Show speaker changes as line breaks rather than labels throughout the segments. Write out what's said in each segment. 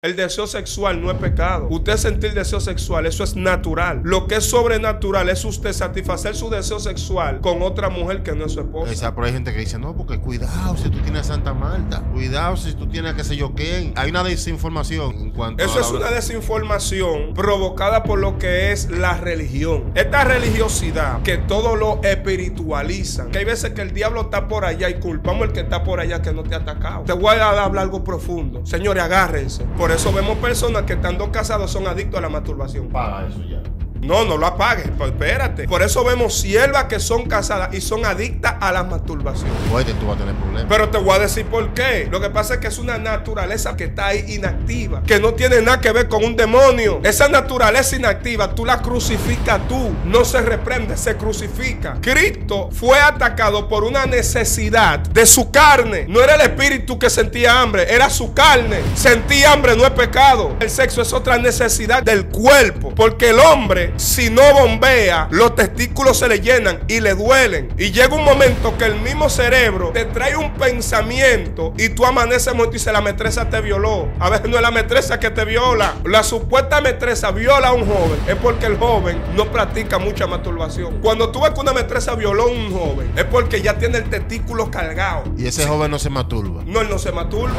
El deseo sexual no es pecado. Usted sentir deseo sexual, eso es natural. Lo que es sobrenatural es usted satisfacer su deseo sexual con otra mujer que no es su esposa.
Esa, pero hay gente que dice, no, porque cuidado si tú tienes
Santa Marta. Cuidado si tú tienes qué sé yo quién. Hay una desinformación
en cuanto Eso es una
desinformación provocada por lo que es la religión. Esta religiosidad que todo lo espiritualiza Que hay veces que el diablo está por allá y culpamos al que está por allá que no te ha atacado. Te voy a hablar algo profundo. Señores, agárrense. Por eso vemos personas que estando casados son adictos a la masturbación. Para eso ya. No, no lo apagues, pues espérate. Por eso vemos siervas que son casadas y son adictas a la masturbación. Oye,
tú vas a tener problemas.
Pero te voy a decir por qué. Lo que pasa es que es una naturaleza que está ahí inactiva, que no tiene nada que ver con un demonio. Esa naturaleza inactiva, tú la crucificas tú. No se reprende, se crucifica. Cristo fue atacado por una necesidad de su carne. No era el espíritu que sentía hambre, era su carne. Sentía hambre no es pecado. El sexo es otra necesidad del cuerpo, porque el hombre si no bombea, los testículos se le llenan y le duelen. Y llega un momento que el mismo cerebro te trae un pensamiento y tú amaneces muerto y dices, la maestresa te violó. A veces no es la maestresa que te viola. La supuesta maestresa viola a un joven. Es porque el joven no practica mucha masturbación. Cuando tú ves que una maestresa violó a un joven, es porque ya tiene el testículo cargado.
Y ese joven no se maturba
No, él no se masturba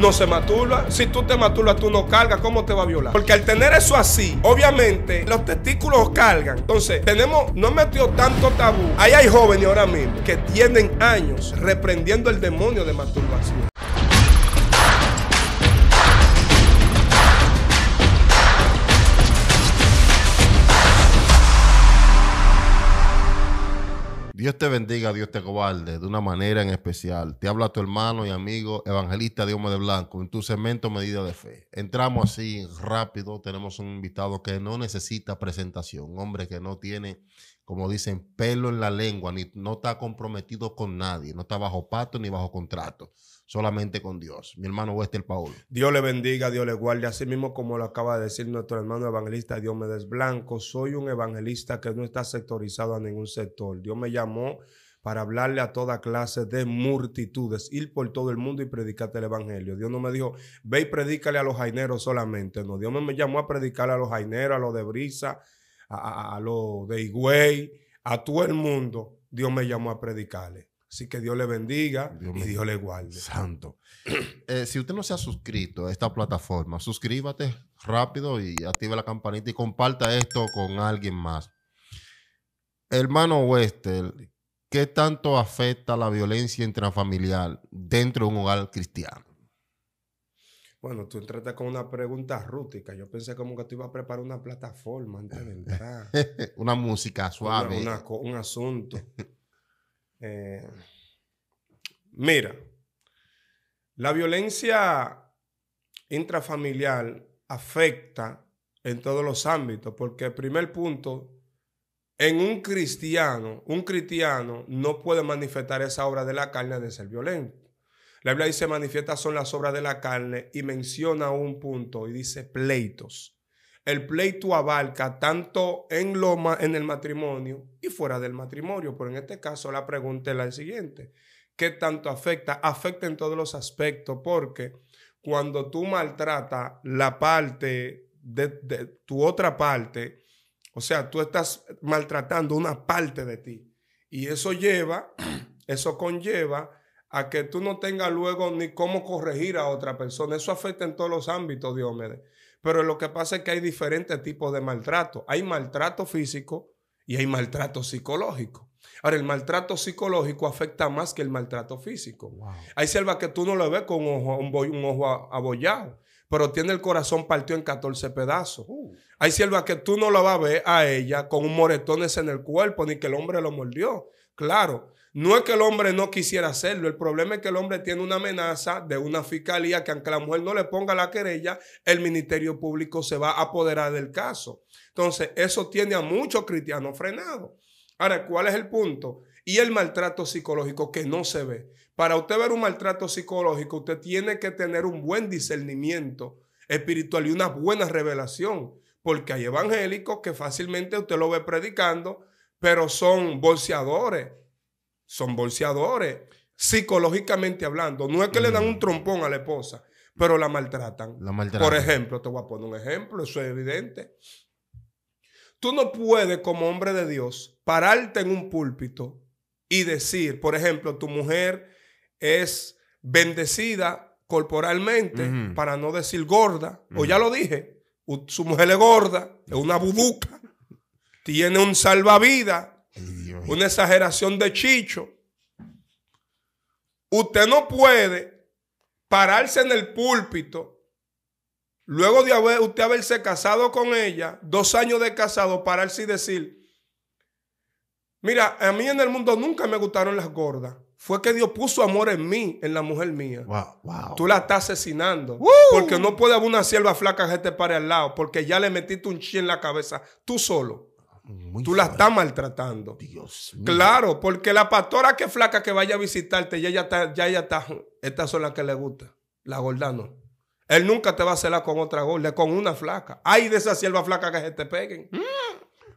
no se matula. Si tú te matulas, tú no cargas, ¿cómo te va a violar? Porque al tener eso así, obviamente los testículos cargan. Entonces, tenemos, no metió tanto tabú. Ahí hay jóvenes ahora mismo que tienen años reprendiendo el demonio de masturbación.
Dios te bendiga, Dios te guarde, de una manera en especial. Te habla tu hermano y amigo evangelista Dios de Blanco en tu cemento Medida de Fe. Entramos así rápido, tenemos un invitado que no necesita presentación, hombre que no tiene, como dicen, pelo en la lengua, ni no está comprometido con nadie, no está bajo pato ni bajo contrato solamente con Dios. Mi hermano Wester Paul.
Dios le bendiga, Dios le guarde. Así mismo como lo acaba de decir nuestro hermano evangelista Dios me Blanco, soy un evangelista que no está sectorizado a ningún sector. Dios me llamó para hablarle a toda clase de multitudes, ir por todo el mundo y predicarte el evangelio. Dios no me dijo, ve y predícale a los jaineros solamente. No, Dios me llamó a predicarle a los jaineros, a los de Brisa, a, a los de Higüey, a todo el mundo. Dios me llamó a predicarle. Así que Dios le bendiga y Dios le guarde. Santo. Eh, si usted no se ha suscrito a esta
plataforma, suscríbate rápido y active la campanita y comparta esto con alguien más. Hermano Wester, ¿qué tanto afecta la violencia intrafamiliar dentro de un hogar cristiano?
Bueno, tú entraste con una pregunta rústica. Yo pensé como que tú ibas a preparar una plataforma
una música
suave. un asunto. Eh, mira, la violencia intrafamiliar afecta en todos los ámbitos, porque el primer punto, en un cristiano, un cristiano no puede manifestar esa obra de la carne de ser violento. La Biblia dice manifiesta, son las obras de la carne y menciona un punto y dice pleitos el pleito abarca tanto en, en el matrimonio y fuera del matrimonio. Pero en este caso la pregunta es la siguiente. ¿Qué tanto afecta? Afecta en todos los aspectos porque cuando tú maltratas la parte de, tu otra parte, o sea, tú estás maltratando una parte de ti. Y eso lleva, eso conlleva a que tú no tengas luego ni cómo corregir a otra persona. Eso afecta en todos los ámbitos, Diomedes. Pero lo que pasa es que hay diferentes tipos de maltrato. Hay maltrato físico y hay maltrato psicológico. Ahora, el maltrato psicológico afecta más que el maltrato físico. Hay selva que tú no lo ves con un ojo, abollado, pero tiene el corazón partido en 14 pedazos. Uh. Hay selva que tú no la vas a ver a ella con un moretones en el cuerpo, ni que el hombre lo mordió. Claro, no es que el hombre no quisiera hacerlo, el problema es que el hombre tiene una amenaza de una fiscalía que aunque la mujer no le ponga la querella, el Ministerio Público se va a apoderar del caso. Entonces, eso tiene a muchos cristianos frenados. Ahora, ¿cuál es el punto? Y el maltrato psicológico que no se ve. Para usted ver un maltrato psicológico, usted tiene que tener un buen discernimiento espiritual y una buena revelación, porque hay evangélicos que fácilmente usted lo ve predicando, pero son bolseadores son bolseadores, psicológicamente hablando. No es que le dan un mm. trompón a la esposa, pero la maltratan. Por ejemplo, te voy a poner un ejemplo, eso es evidente. Tú no puedes, como hombre de Dios, pararte en un púlpito y decir, por ejemplo, tu mujer es bendecida corporalmente, para no decir gorda, o ya lo dije, su mujer es gorda, es una bubuca, tiene un salvavidas, una exageración de chicho. Usted no puede pararse en el púlpito luego de haber, usted haberse casado con ella, dos años de casado, pararse y decir, mira, a mí en el mundo nunca me gustaron las gordas. Fue que Dios puso amor en mí, en la mujer mía. Tú la estás asesinando. Porque no puede haber una sierva flaca que te pare al lado, porque ya le metiste un chi en la cabeza, tú solo. Tú la estás maltratando. Claro, porque la pastora que flaca que vaya a visitarte, ya ella está, ya ella está. Estas son las que le gusta. La gorda no. Él nunca te va a celar con otra gorda, con una flaca. Hay de esa sierva flaca que te peguen. Mm.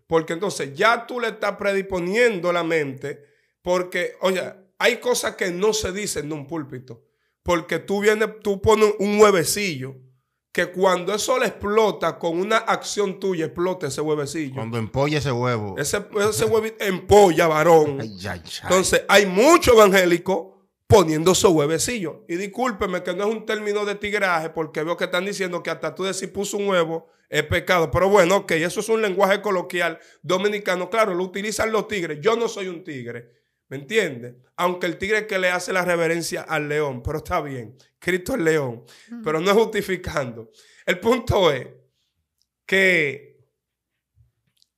Porque entonces ya tú le estás predisponiendo la mente. Porque, oye, hay cosas que no se dicen en un púlpito. Porque tú vienes, tú pones un huevecillo que cuando eso le explota con una acción tuya, explota ese huevecillo. Cuando empolla ese huevo. Ese, ese huevito empolla, varón. Entonces, hay mucho evangélico poniendo su huevecillo. Y discúlpeme que no es un término de tigraje, porque veo que están diciendo que hasta tú decir puso un huevo es pecado. Pero bueno, ok, eso es un lenguaje coloquial dominicano. Claro, lo utilizan los tigres. Yo no soy un tigre. ¿Me entiendes? Aunque el tigre que le hace la reverencia al león, pero está bien, Cristo es león, pero no es justificando. El punto es que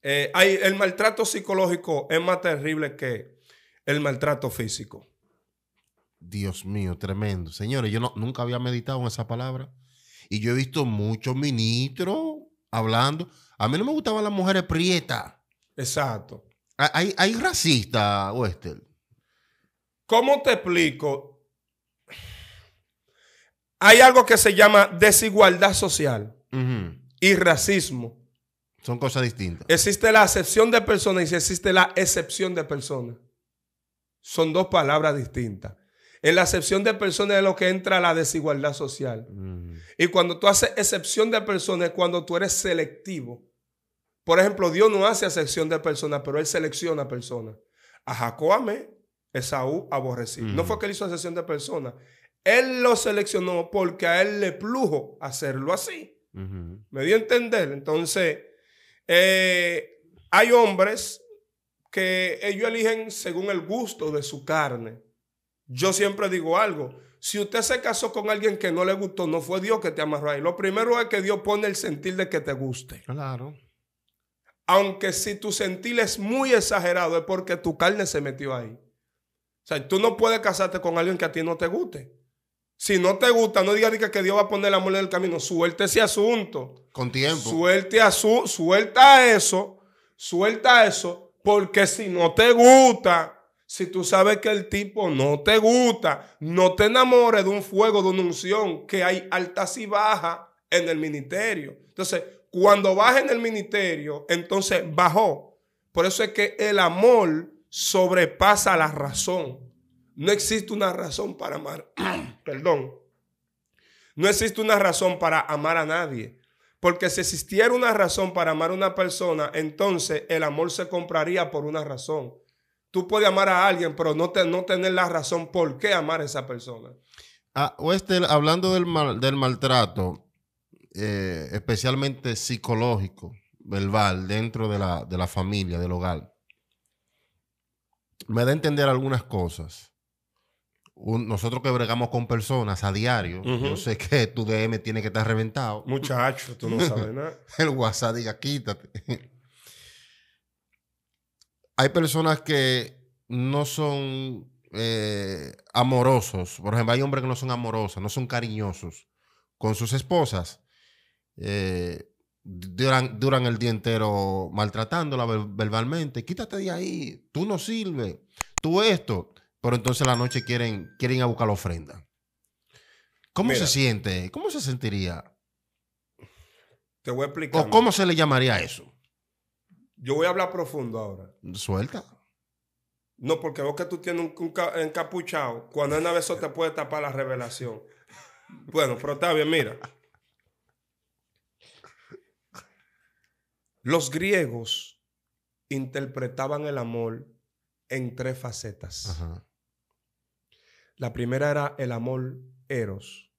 eh, el maltrato psicológico es más terrible que el maltrato físico.
Dios mío, tremendo. Señores, yo nunca había meditado en esa palabra. Y yo he visto muchos ministros hablando. A mí no me gustaban las mujeres prietas. Exacto. Hay, hay racistas, Wester.
¿Cómo te explico? Hay algo que se llama desigualdad social y racismo.
Son cosas distintas.
Existe la acepción de personas y existe la excepción de personas. Son dos palabras distintas. En la acepción de personas es lo que entra la desigualdad social. Y cuando tú haces excepción de personas es cuando tú eres selectivo. Por ejemplo, Dios no hace acepción de personas, pero Él selecciona personas. A Jacob amé, Esaú aborrecido. No mm. fue que él hizo excepción de personas. Él lo seleccionó porque a él le plujo hacerlo así. Me dio a entender. Entonces, eh, hay hombres que ellos eligen según el gusto de su carne. Yo siempre digo algo. Si usted se casó con alguien que no le gustó, no fue Dios que te amarró ahí. Lo primero es que Dios pone el sentir de que te guste. Claro. Aunque si tu sentir es muy exagerado, es porque tu carne se metió ahí. O sea, tú no puedes casarte con alguien que a ti no te guste. Si no te gusta, no digas que Dios va a poner el amor en el camino. Suelta ese asunto. Con tiempo. Suelte a su, suelta eso. Suelta eso. Porque si no te gusta, si tú sabes que el tipo no te gusta, no te enamores de un fuego, de una unción, que hay altas y bajas en el ministerio. Entonces, cuando baja en el ministerio, entonces bajó. Por eso es que el amor sobrepasa la razón. No existe una razón para amar. Perdón. No existe una razón para amar a nadie. Porque si existiera una razón para amar a una persona, entonces el amor se compraría por una razón. Tú puedes amar a alguien, pero no, tener la razón por qué amar a esa persona.
Ah, Oeste, hablando del, del maltrato, eh, especialmente psicológico, verbal, dentro de la familia, del hogar me da a entender algunas cosas. nosotros que bregamos con personas a diario, yo sé que tu DM tiene que estar reventado. Muchacho, tú no sabes nada. El WhatsApp diga, quítate. Hay personas que no son eh, amorosos. Por ejemplo, hay hombres que no son amorosos, no son cariñosos con sus esposas. Eh, duran, duran el día entero maltratándola verbalmente. Quítate de ahí, tú no sirves, tú esto. Pero entonces la noche quieren, quieren a buscar la ofrenda. ¿Cómo se siente? ¿Cómo se sentiría?
Te voy a explicar. ¿O cómo se
le llamaría eso?
Yo voy a hablar profundo ahora. Suelta. No, porque vos que tú tienes un, encapuchado, cuando es una vez eso te puede tapar la revelación. Bueno, pero está bien, mira. Los griegos interpretaban el amor en tres facetas. La primera era el amor eros,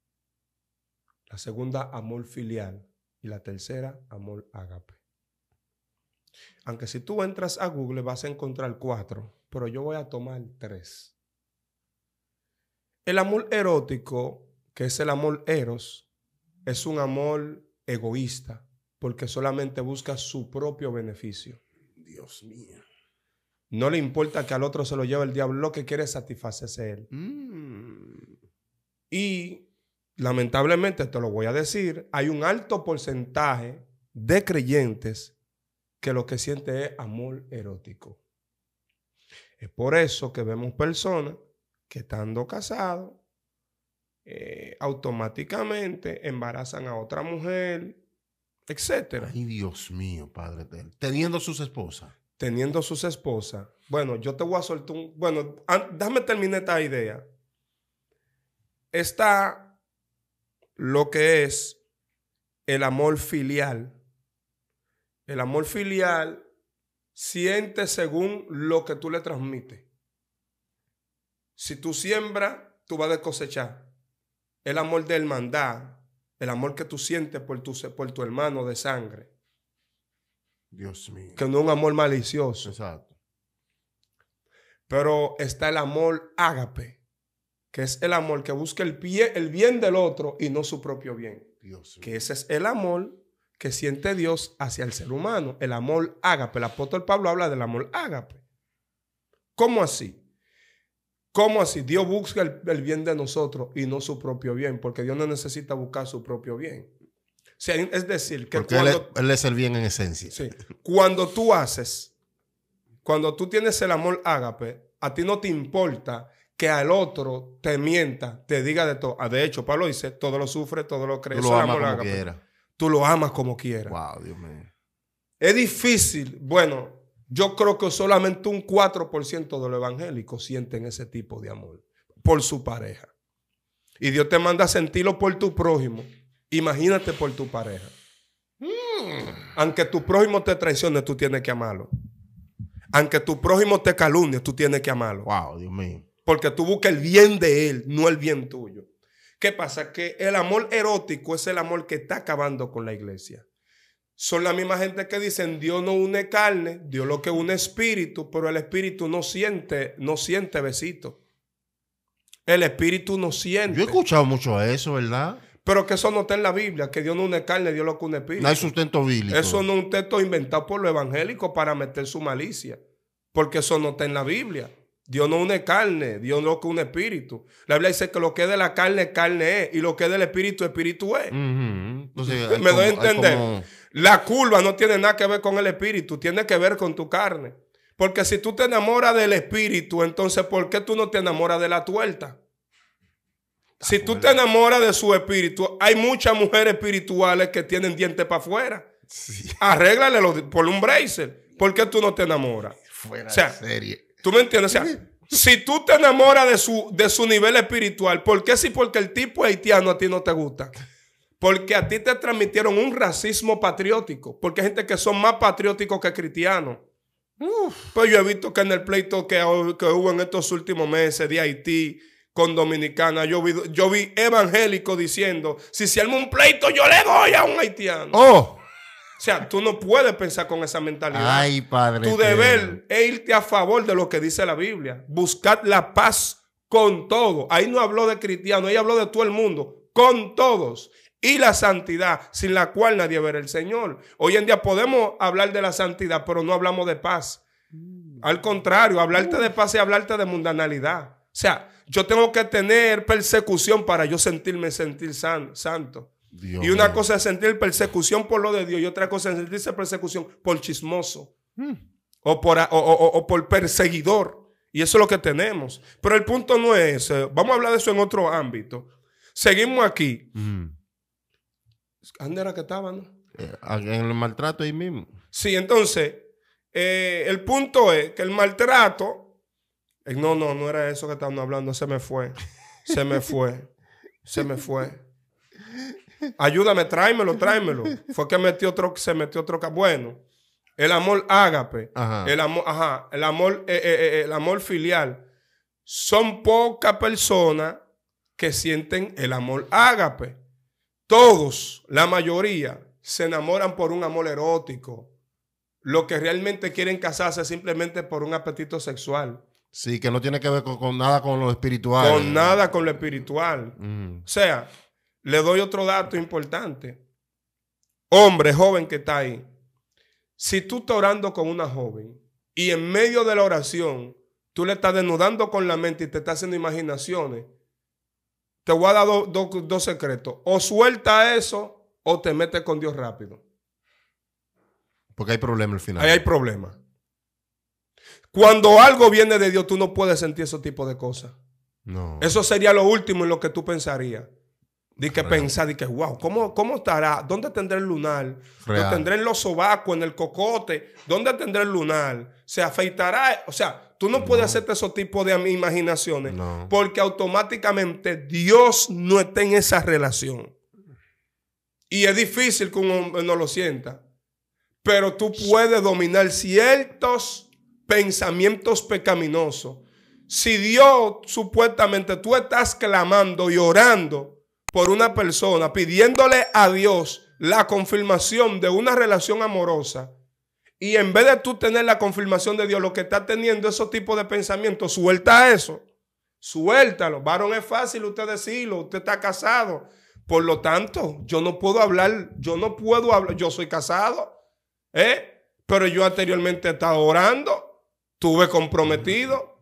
la segunda amor filial y la tercera amor ágape. Aunque si tú entras a Google vas a encontrar cuatro, pero yo voy a tomar tres. El amor erótico, que es el amor eros, es un amor egoísta, porque solamente busca su propio beneficio.
Dios mío.
No le importa que al otro se lo lleve el diablo, lo que quiere es satisfacerse él. Mm. Y lamentablemente, te lo voy a decir, hay un alto porcentaje de creyentes que lo que siente es amor erótico. Es por eso que vemos personas que estando casados, eh, automáticamente embarazan a otra mujer, etcétera. Ay, Dios mío, Padre Teniendo sus esposas. Teniendo sus esposas. Bueno, yo te voy a soltar un... Bueno, déjame terminar esta idea. Está lo que es el amor filial. El amor filial siente según lo que tú le transmites. Si tú siembras, tú vas a cosechar. El amor de hermandad, el amor que tú sientes por tu, por tu hermano de sangre.
Dios mío.
Que no es un amor malicioso. Exacto. Pero está el amor ágape, que es el amor que busca el, pie, el bien del otro y no su propio bien. Dios Que ese es el amor que siente Dios hacia el ser humano, el amor ágape. El apóstol Pablo habla del amor ágape. ¿Cómo así? ¿Cómo así? Dios busca el, bien de nosotros y no su propio bien, porque Dios no necesita buscar su propio bien. es decir, que él,
es, el bien en esencia. Sí,
cuando tú haces, cuando tú tienes el amor ágape, a ti no te importa que al otro te mienta, te diga de todo. Ah, de hecho, Pablo dice, todo lo sufre, todo lo cree. Tú lo amas como Tú lo amas como quieras. Wow, Dios mío. Es difícil, bueno, yo creo que solamente un 4% de los evangélicos sienten ese tipo de amor por su pareja. Y Dios te manda a sentirlo por tu prójimo. Imagínate por tu pareja. Hmm. Aunque tu prójimo te traicione, tú tienes que amarlo. Aunque tu prójimo te calumnie, tú tienes que amarlo. Wow, Dios mío. Porque tú buscas el bien de él, no el bien tuyo. ¿Qué pasa? Que el amor erótico es el amor que está acabando con la iglesia son la misma gente que dicen Dios no une carne, Dios lo que une espíritu, pero el espíritu no siente, no siente besito. El espíritu no siente. Yo he escuchado mucho eso, ¿verdad? Pero que eso no está en la Biblia, que Dios no une carne, Dios lo que une espíritu. No hay
sustento bíblico. Eso
no es un texto inventado por los evangélicos para meter su malicia, porque eso no está en la Biblia. Dios no une carne, Dios lo que une espíritu. La Biblia dice que lo que es de la carne, carne es, y lo que es del espíritu, espíritu es. ¿Me
doy a entender?
La culpa no tiene nada que ver con el espíritu, tiene que ver con tu carne. Porque si tú te enamoras del espíritu, entonces ¿por qué tú no te enamoras de la tuerta? Si tú te enamoras de su espíritu, hay muchas mujeres espirituales que tienen dientes para afuera. Sí. Arréglale por un bracer. ¿Por qué tú no te enamoras? Fuera serie. ¿Tú me entiendes? O sea, si tú te enamoras de su, de su nivel espiritual, ¿por qué si porque el tipo haitiano a ti no te gusta? Porque a ti te transmitieron un racismo patriótico. Porque hay gente que son más patrióticos que cristianos. Pues yo he visto que en el pleito que, hubo en estos últimos meses de Haití, con dominicana. Yo vi, yo vi evangélico diciendo, si se arma un pleito, yo le doy a un haitiano. Oh. O sea, tú no puedes pensar con esa mentalidad. Ay, padre. Tu deber es irte a favor de lo que dice la Biblia. Buscar la paz con todos. Ahí no habló de cristiano, ahí habló de todo el mundo. Con todos y la santidad, sin la cual nadie verá el Señor. Hoy en día podemos hablar de la santidad, pero no hablamos de paz. Mm. Al contrario, hablarte de paz es hablarte de mundanalidad. O sea, yo tengo que tener persecución para yo sentirme sentir santo. y una cosa es sentir persecución por lo de Dios y otra cosa es sentirse persecución por chismoso mm. o, por, o, por perseguidor. Y eso es lo que tenemos. Pero el punto no es, vamos a hablar de eso en otro ámbito. Seguimos aquí. Mm. ¿Dónde era que estaban? Eh, en el maltrato ahí mismo. Sí, entonces, eh, el punto es que el maltrato. Eh, no, no, no era eso que estábamos hablando, se me fue. Se me fue. se me fue. Ayúdame, tráemelo, tráemelo. Fue que metió otro, se metió otro. Bueno, el amor ágape, ajá. el amor, ajá, el amor, el amor filial. Son pocas personas que sienten el amor ágape. Todos, la mayoría, se enamoran por un amor erótico. Lo que realmente quieren casarse es simplemente por un apetito sexual.
Sí, que no tiene que ver con, nada con lo espiritual. Con
nada con lo espiritual. Mm. O sea, le doy otro dato importante. Hombre, joven que está ahí. Si tú estás orando con una joven y en medio de la oración tú le estás desnudando con la mente y te estás haciendo imaginaciones, te voy a dar dos secretos. O suelta eso o te metes con Dios rápido. Porque hay problema al final. Ahí hay problema. Cuando algo viene de Dios, tú no puedes sentir ese tipo de cosas. No. Eso sería lo último en lo que tú pensarías. De que pensar, de que, wow, ¿cómo, ¿cómo estará? ¿Dónde tendré el lunar? ¿Lo tendré en los sobacos, en el cocote? ¿Dónde tendré el lunar? ¿Se afeitará? O sea, Tú no, puedes hacerte esos tipo de imaginaciones porque automáticamente Dios no está en esa relación. Y es difícil que un hombre no lo sienta. Pero tú puedes dominar ciertos pensamientos pecaminosos. Si Dios supuestamente tú estás clamando y orando por una persona, pidiéndole a Dios la confirmación de una relación amorosa, y en vez de tú tener la confirmación de Dios, lo que está teniendo esos tipos de pensamientos, suelta eso. Suéltalo. Varón, es fácil usted decirlo. Usted está casado. Por lo tanto, yo no puedo hablar. Yo no puedo hablar. Yo soy casado. ¿Eh? Pero yo anteriormente estaba orando. Tuve comprometido.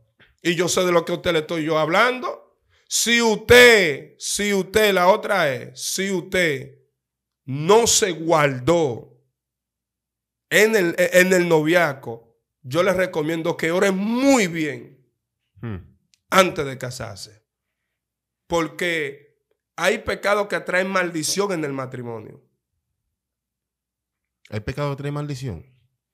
Y yo sé de lo que a usted le estoy yo hablando. Si usted, si usted, la otra es, si usted no se guardó en el, en noviazgo, yo les recomiendo que oren muy bien hmm. antes de casarse. Porque hay pecados que traen maldición en el matrimonio.
¿Hay pecado que trae maldición?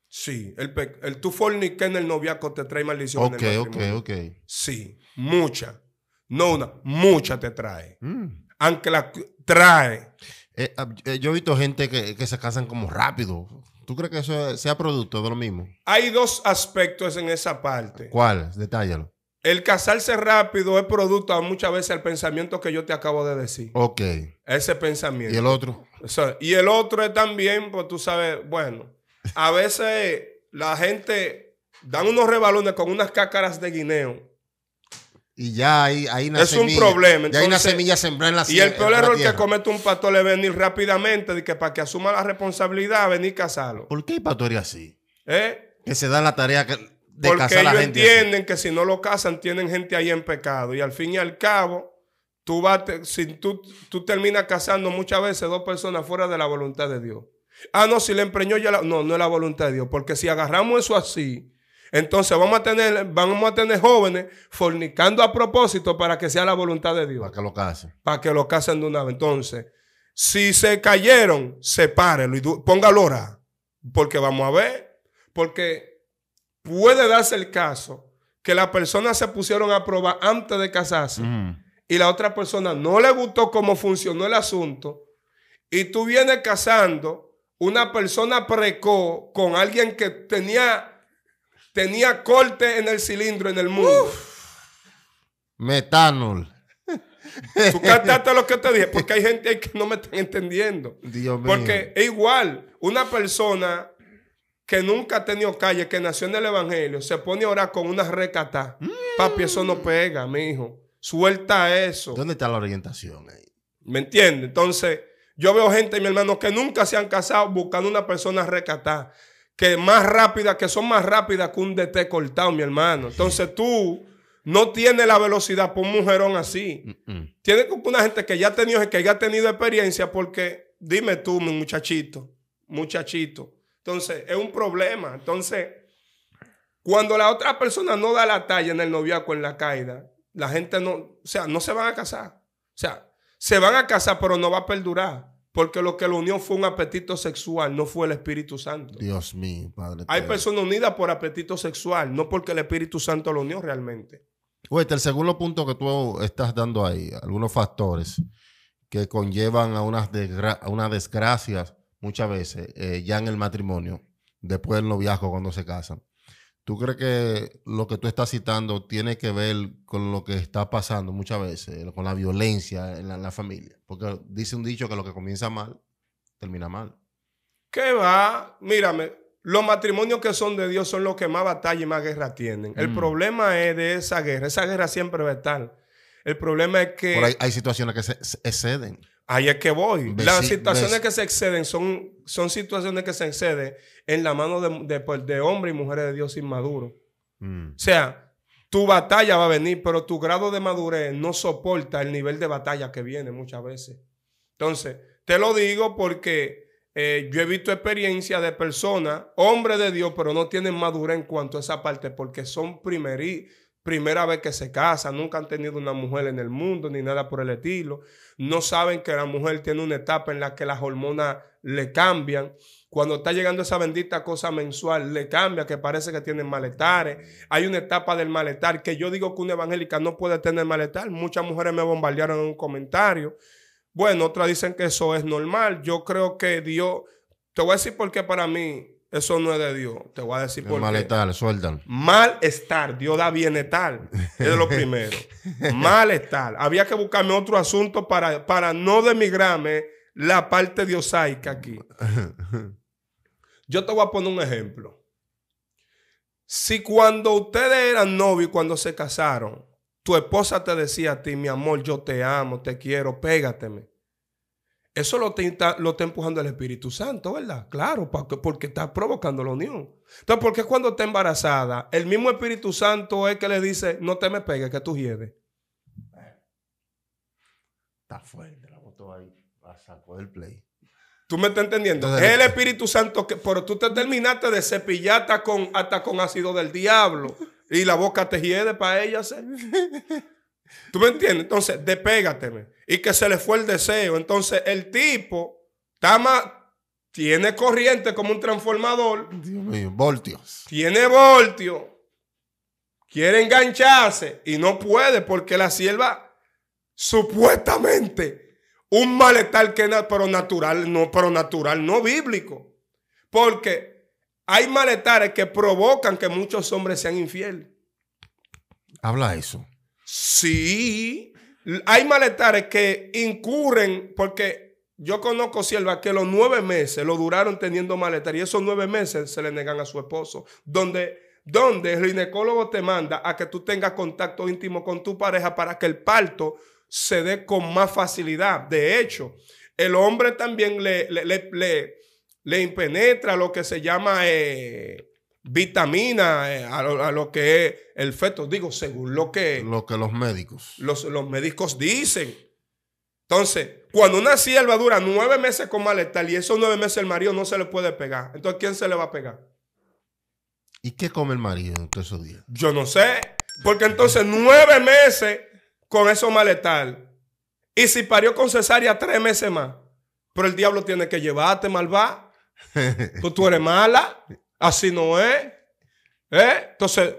Sí, el, el tú que en el noviazgo te trae maldición. Ok, en el ok, ok. Sí, mucha. No una, mucha te trae. Hmm. Aunque la trae. Eh, ah, eh,
yo he visto gente que, que, se casan como rápido. ¿Tú crees que eso sea producto de lo mismo?
Hay dos aspectos en esa parte.
¿Cuál? Detállalo.
El casarse rápido es producto muchas veces al pensamiento que yo te acabo de decir. Ok. Ese pensamiento. ¿Y el otro? y el otro es también, pues tú sabes, bueno, a veces la gente dan unos rebalones con unas cácaras de guineo
y ya hay,
una semilla. hay una semilla sembrada en la Y el peor error que comete un pastor es venir rápidamente de que para que asuma la responsabilidad, venir a casarlo. ¿Por qué hay
pastores así? ¿Eh? Que se dan la tarea que, de Porque casar a la ellos
entienden que si no lo casan, tienen gente ahí en pecado. Y al fin y al cabo, tú, vas, sin tú, terminas casando muchas veces dos personas fuera de la voluntad de Dios. Ah, no, si le empeñó ya la... No, no es la voluntad de Dios. Porque si agarramos eso así, entonces vamos a tener, vamos a tener jóvenes fornicando a propósito para que sea la voluntad de Dios. Para que lo casen. Para que lo casen de una vez. Entonces, si se cayeron, sepárenlo y póngalo ahora. Porque vamos a ver, porque puede darse el caso que las personas se pusieron a probar antes de casarse y la otra persona no le gustó cómo funcionó el asunto y tú vienes casando una persona precoz con alguien que tenía Tenía corte en el cilindro en el mundo.
Metanol.
Tú cantaste lo que te dije, porque hay gente ahí que no me están entendiendo. Dios mío. porque es igual, una persona que nunca ha tenido calle, que nació en el Evangelio, se pone a orar con una recata. Mm. Papi, eso no pega, mi hijo. Suelta eso. ¿Dónde está la orientación ahí? ¿Me entiendes? Entonces, yo veo gente, mi hermano, que nunca se han casado buscando una persona recatada que más rápidas, que son más rápidas que un DT cortado, mi hermano. Entonces tú no tienes la velocidad por un mujerón así. Tienes que una gente que ya ha tenido, que ya ha tenido experiencia, porque dime tú, mi muchachito, muchachito. Entonces, es un problema. Entonces, cuando la otra persona no da la talla en el noviazgo, en la caída, la gente no, o sea, no se van a casar. O sea, se van a casar, pero no va a perdurar. Porque lo que lo unió fue un apetito sexual, no fue el Espíritu Santo.
Dios mío, Padre. Hay
personas unidas por apetito sexual, no porque el Espíritu Santo lo unió realmente.
te el segundo punto que tú estás dando ahí, algunos factores que conllevan a unas, desgracias muchas veces eh, ya en el matrimonio, después del noviazgo cuando se casan. ¿Tú crees que lo que tú estás citando tiene que ver con lo que está pasando muchas veces, con la violencia en la, familia? Porque dice un dicho que lo que comienza mal, termina mal.
¿Qué va? Mírame, los matrimonios que son de Dios son los que más batalla y más guerra tienen. El mm. problema es de esa guerra. Esa guerra siempre va a estar. El problema es que...
hay situaciones que se exceden. Ahí es que voy. Las situaciones
que se exceden son, son situaciones que se exceden en la mano de, de, pues, hombres y mujeres de Dios inmaduros. Mm. O sea, tu batalla va a venir, pero tu grado de madurez no soporta el nivel de batalla que viene muchas veces. Entonces, te lo digo porque eh, yo he visto experiencias de personas, hombres de Dios, pero no tienen madurez en cuanto a esa parte porque son primerísimos primera vez que se casan, nunca han tenido una mujer en el mundo ni nada por el estilo, no saben que la mujer tiene una etapa en la que las hormonas le cambian. Cuando está llegando esa bendita cosa mensual, le cambia, que parece que tienen maletares. Hay una etapa del maletar que yo digo que una evangélica no puede tener maletar. Muchas mujeres me bombardearon en un comentario. Bueno, otras dicen que eso es normal. Yo creo que Dios, te voy a decir porque para mí eso no es de Dios. Te voy a decir por por malestar, qué. sueltan. Malestar. Dios da bienestar. Es lo primero. malestar. Había que buscarme otro asunto para, para no demigrarme la parte diosaica aquí. Yo te voy a poner un ejemplo. Si cuando ustedes eran novios cuando se casaron, tu esposa te decía a ti, mi amor, yo te amo, te quiero, pégateme. Eso lo, lo está, empujando el Espíritu Santo, ¿verdad? Claro, porque está provocando la unión. Entonces, ¿por qué cuando está embarazada, el mismo Espíritu Santo es que le dice, no te me pegues, que tú hiedes? Está fuerte, la botó ahí,
la sacó del play.
¿Tú me estás entendiendo? es el Espíritu Santo, que, pero tú te terminaste de cepillar hasta con, hasta con ácido del diablo y la boca te hiede para ella. ¿sí? ¿Tú me entiendes? Entonces, despégateme. Y que se le fue el deseo. Entonces, el tipo Tama tiene corriente como un transformador.
Dios mío, voltios.
Tiene voltios. Quiere engancharse y no puede porque la sierva supuestamente un malestar que pero natural, no, pero natural, no bíblico. Porque hay maletares que provocan que muchos hombres sean infieles.
Habla eso.
Sí, hay maletares que incurren porque yo conozco siervas que los nueve meses lo duraron teniendo malestar y esos nueve meses se le negan a su esposo. Donde, donde el ginecólogo te manda a que tú tengas contacto íntimo con tu pareja para que el parto se dé con más facilidad. De hecho, el hombre también le, le, le, le, impenetra lo que se llama eh, vitamina eh, a, lo, que es el feto. Digo, según lo que... Lo que los médicos. Los, médicos dicen. Entonces, cuando una sierva dura nueve meses con malestar y esos nueve meses el marido no se le puede pegar, entonces ¿quién se le va a pegar?
¿Y qué come el marido en esos días?
Yo no sé, porque entonces nueve meses con eso malestar. Y si parió con cesárea tres meses más, pero el diablo tiene que llevarte, mal va tú eres mala. Así no es. ¿Eh? Entonces,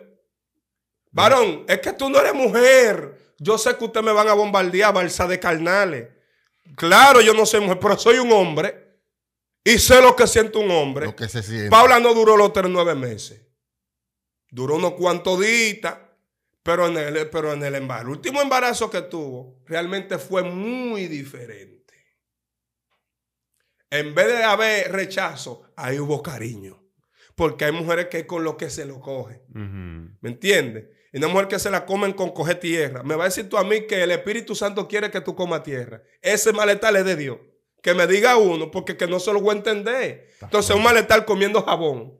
varón, es que tú no eres mujer. Yo sé que ustedes me van a bombardear, balsa de carnales. Claro, yo no soy mujer, pero soy un hombre. Y sé lo que siente un hombre. Lo
que se siente. Paula
no duró los tres, nueve meses. Duró unos cuantos días. Pero en, el, pero en el embarazo, el último embarazo que tuvo, realmente fue muy diferente. En vez de haber rechazo, ahí hubo cariño porque hay mujeres que con lo que se lo coge. ¿Me entiendes? Y una mujer que se la comen con coger tierra. Me va a decir tú a mí que el Espíritu Santo quiere que tú comas tierra. Ese maletal es de Dios. Que me diga uno, porque que no se lo voy a entender. Entonces, un maletal comiendo jabón.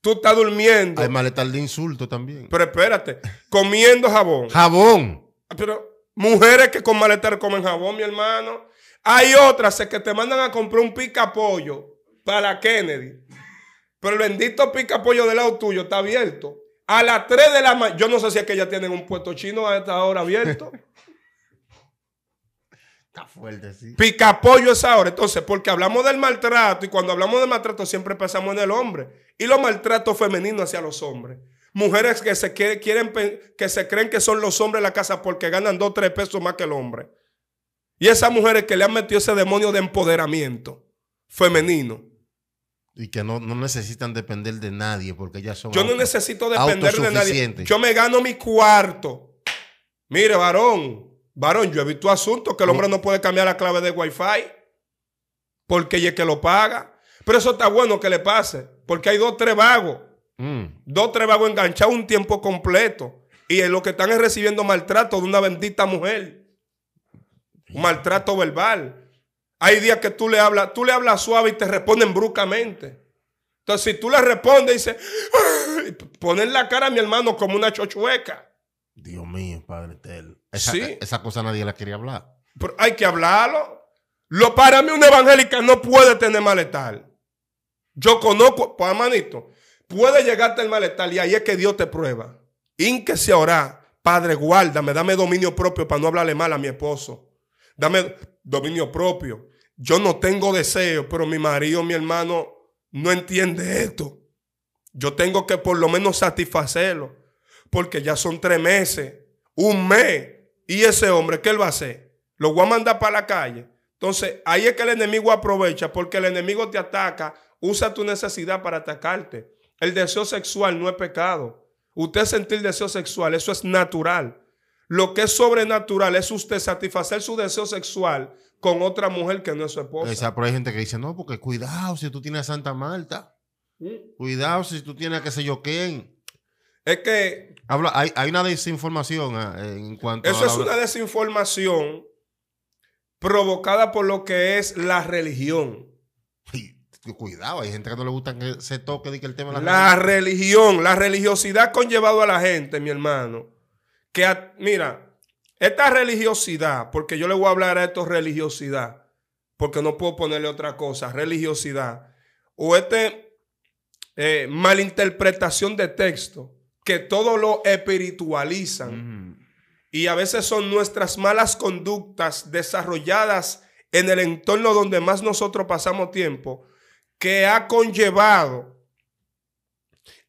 Tú estás durmiendo. Hay maletal de insulto también. Pero espérate, comiendo jabón. jabón. Ah, pero mujeres que con maletal comen jabón, mi hermano. Hay otras que te mandan a comprar un pica pollo para Kennedy. Pero el bendito pica pollo del lado tuyo está abierto. A las 3 de la mañana. Yo no sé si es que ya tienen un puesto chino a esta hora abierto.
Está fuerte, sí.
Picapollo es ahora. Entonces, porque hablamos del maltrato y cuando hablamos de maltrato siempre pensamos en el hombre y los maltratos femeninos hacia los hombres. Mujeres que se, quieren, que se creen que son los hombres de la casa porque ganan 2 o tres pesos más que el hombre. Y esas mujeres que le han metido ese demonio de empoderamiento femenino
y que no, necesitan depender de nadie porque ya son. Yo no necesito depender de nadie. Yo me
gano mi cuarto. Mire, varón, varón, yo he visto asuntos que el hombre no puede cambiar la clave de Wi-Fi porque ella es que lo paga. Pero eso está bueno que le pase porque hay dos, tres vagos. Mm. Dos, tres vagos enganchados un tiempo completo y en lo que están es recibiendo maltrato de una bendita mujer. Un maltrato verbal. Hay días que tú le hablas, tú le hablas suave y te responden bruscamente. Entonces, si tú le respondes, y dice, ah", poner la cara a mi hermano como una chochueca. Dios mío, Padre e-, Esa, cosa nadie la quería hablar. Pero hay que hablarlo. Lo para mí, una evangélica no puede tener malestar. Yo conozco, pues, hermanito, puede llegarte el malestar y ahí es que Dios te prueba. que se orar. Padre, guárdame, dame dominio propio para no hablarle mal a mi esposo. Dame dominio propio yo no tengo deseo, pero mi marido, mi hermano, no entiende esto. Yo tengo que por lo menos satisfacerlo, porque ya son tres meses, un mes, y ese hombre, ¿qué él va a hacer? Lo voy a mandar para la calle. Entonces, ahí es que el enemigo aprovecha, porque el enemigo te ataca, usa tu necesidad para atacarte. El deseo sexual no es pecado. Usted sentir deseo sexual, eso es natural. Lo que es sobrenatural es usted satisfacer su deseo sexual con otra mujer que no es su esposa. Esa,
pero hay gente que dice, no, porque cuidado si tú tienes a Santa Marta. Mm. Cuidado si tú tienes a qué sé yo quién. Es que... Habla, hay, una desinformación ah, en cuanto Eso es una
desinformación provocada por lo que es la religión.
Cuidado, hay gente que no le gusta que se toque el tema de la, la
religión. religión. La religiosidad conllevado a la gente, mi hermano que, mira, esta religiosidad, porque yo le voy a hablar a esto religiosidad, porque no puedo ponerle otra cosa, religiosidad, o esta eh, malinterpretación de texto, que todo lo espiritualizan. Y a veces son nuestras malas conductas desarrolladas en el entorno donde más nosotros pasamos tiempo, que ha conllevado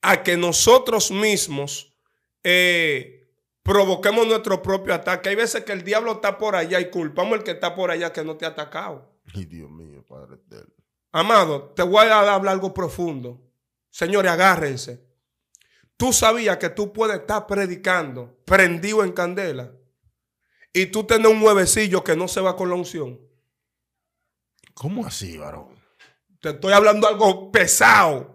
a que nosotros mismos eh, provoquemos nuestro propio ataque. Hay veces que el diablo está por allá y culpamos al que está por allá que no te ha atacado.
Y Dios mío,
Padre Amado, te voy a hablar algo profundo. Señores, agárrense. Tú sabías que tú puedes estar predicando, prendido en candela, y tú tienes un huevecillo que no se va con la unción. ¿Cómo así, varón? Te estoy hablando algo pesado.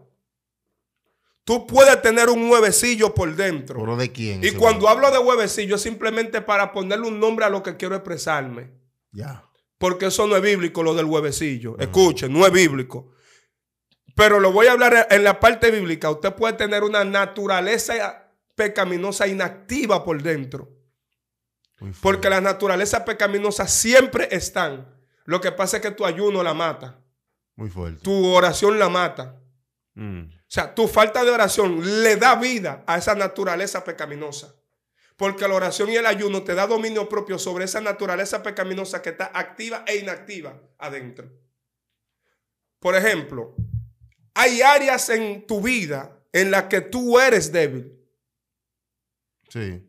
Tú puedes tener un huevecillo por dentro.
¿Pero de quién? Y cuando
hablo de huevecillo es simplemente para ponerle un nombre a lo que quiero expresarme. Ya. Porque eso no es bíblico, lo del huevecillo. Escuchen, no es bíblico. Pero lo voy a hablar en la parte bíblica. Usted puede tener una naturaleza pecaminosa inactiva por dentro. Porque las naturalezas pecaminosas siempre están. Lo que pasa es que tu ayuno la mata. Muy fuerte. Tu oración la mata. Mm. O sea, tu falta de oración le da vida a esa naturaleza pecaminosa. Porque la oración y el ayuno te da dominio propio sobre esa naturaleza pecaminosa que está activa e inactiva adentro. Por ejemplo, hay áreas en tu vida en las que tú eres débil. Sí.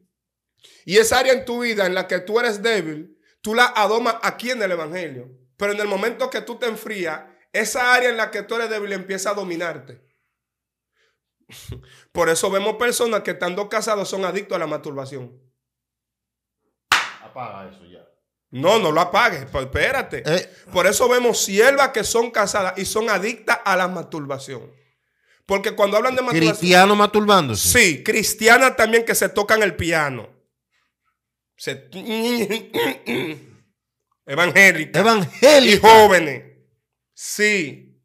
Y esa área en tu vida en la que tú eres débil, tú la adomas aquí en el Evangelio. Pero en el momento que tú te enfrías, esa área en la que tú eres débil empieza a dominarte. Por eso vemos personas que estando casados son adictos a la masturbación. Apaga eso ya. No, no lo apagues, pues, espérate. Eh. Por eso vemos siervas que son casadas y son adictas a la masturbación. Porque cuando hablan de masturbación. Cristiano
masturbándose.
Sí, cristianas también que se tocan el piano. Se... Y jóvenes. Sí.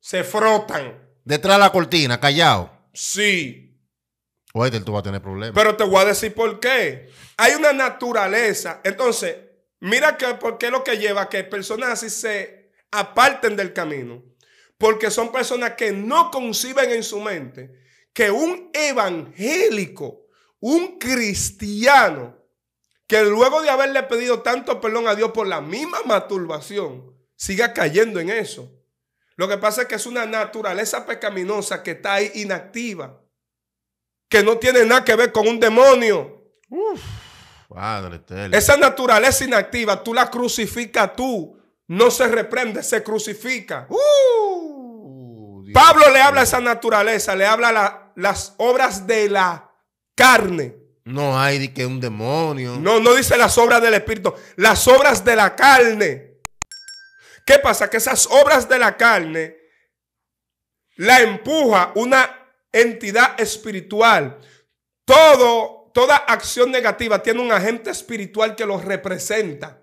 Se frotan.
Detrás de la cortina, callado.
Sí.
Oye, tú vas a tener problemas. Pero
te voy a decir por qué. Hay una naturaleza. Entonces, mira que por qué lo que lleva a que personas así se aparten del camino. Porque son personas que no conciben en su mente que un evangélico, un cristiano, que luego de haberle pedido tanto perdón a Dios por la misma masturbación, siga cayendo en eso. Lo que pasa es que es una naturaleza pecaminosa que está ahí inactiva, que no tiene nada que ver con un demonio. Uf,
Esa naturaleza
inactiva, tú la crucificas tú, no se reprende, se crucifica. Uh, Pablo le habla a esa naturaleza, le habla las obras de la carne. No hay de que un demonio. No, no dice las obras del espíritu, las obras de la carne. ¿Qué pasa? Que esas obras de la carne la empuja una entidad espiritual. Todo, toda acción negativa tiene un agente espiritual que lo representa.